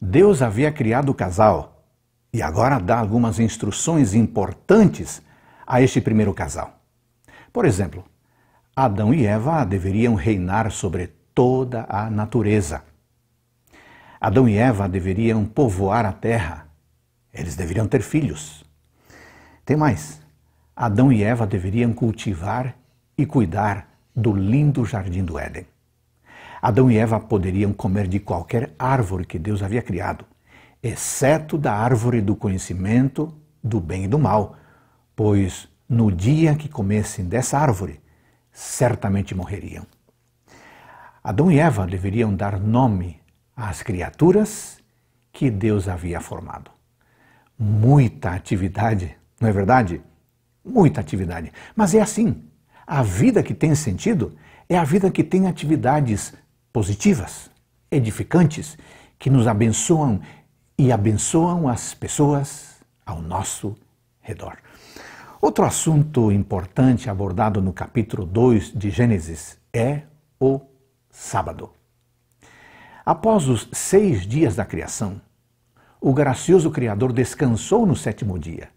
Deus havia criado o casal e agora dá algumas instruções importantes a este primeiro casal. Por exemplo, Adão e Eva deveriam reinar sobre toda a natureza. Adão e Eva deveriam povoar a terra. Eles deveriam ter filhos. Tem mais. Adão e Eva deveriam cultivar e cuidar do lindo jardim do Éden. Adão e Eva poderiam comer de qualquer árvore que Deus havia criado, exceto da árvore do conhecimento do bem e do mal, pois no dia que comessem dessa árvore, certamente morreriam. Adão e Eva deveriam dar nome às criaturas que Deus havia formado. Muita atividade, não é verdade? Muita atividade. Mas é assim. A vida que tem sentido é a vida que tem atividades positivas, edificantes, que nos abençoam e abençoam as pessoas ao nosso redor. Outro assunto importante abordado no capítulo 2 de Gênesis é o sábado. Após os seis dias da criação, o gracioso Criador descansou no sétimo dia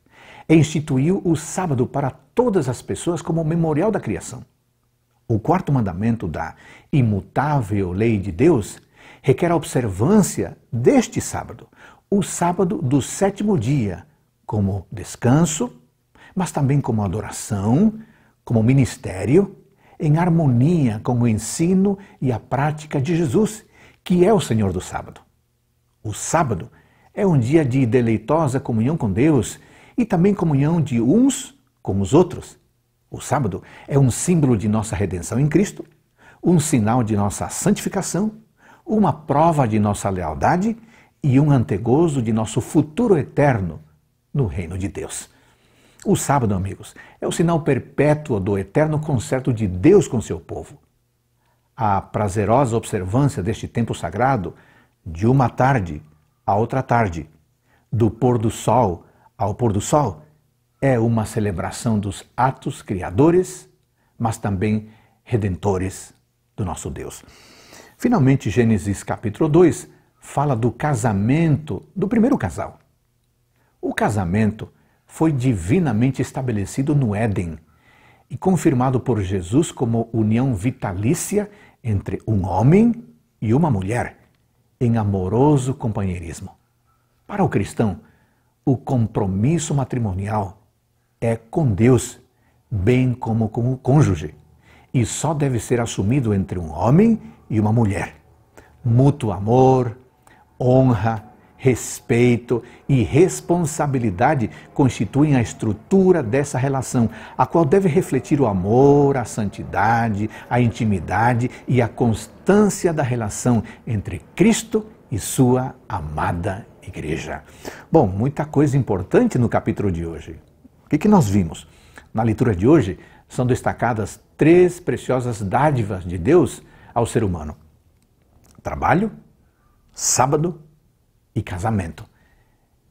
e instituiu o sábado para todas as pessoas como memorial da criação. O quarto mandamento da imutável lei de Deus requer a observância deste sábado, o sábado do sétimo dia, como descanso, mas também como adoração, como ministério, em harmonia com o ensino e a prática de Jesus, que é o Senhor do sábado. O sábado é um dia de deleitosa comunhão com Deus e também comunhão de uns com os outros. O sábado é um símbolo de nossa redenção em Cristo, um sinal de nossa santificação, uma prova de nossa lealdade e um antegozo de nosso futuro eterno no reino de Deus. O sábado, amigos, é o sinal perpétuo do eterno concerto de Deus com seu povo. A prazerosa observância deste tempo sagrado, de uma tarde à outra tarde, do pôr do sol ao pôr do sol, é uma celebração dos atos criadores, mas também redentores do nosso Deus. Finalmente, Gênesis capítulo 2 fala do casamento do primeiro casal. O casamento foi divinamente estabelecido no Éden e confirmado por Jesus como união vitalícia entre um homem e uma mulher, em amoroso companheirismo. Para o cristão, o compromisso matrimonial é com Deus, bem como com o cônjuge, e só deve ser assumido entre um homem e uma mulher. Mútuo amor, honra, respeito e responsabilidade constituem a estrutura dessa relação, a qual deve refletir o amor, a santidade, a intimidade e a constância da relação entre Cristo e sua amada igreja. Bom, muita coisa importante no capítulo de hoje. O que nós vimos? Na leitura de hoje, são destacadas três preciosas dádivas de Deus ao ser humano: trabalho, sábado e casamento.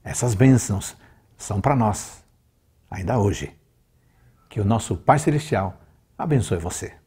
Essas bênçãos são para nós, ainda hoje. Que o nosso Pai Celestial abençoe você.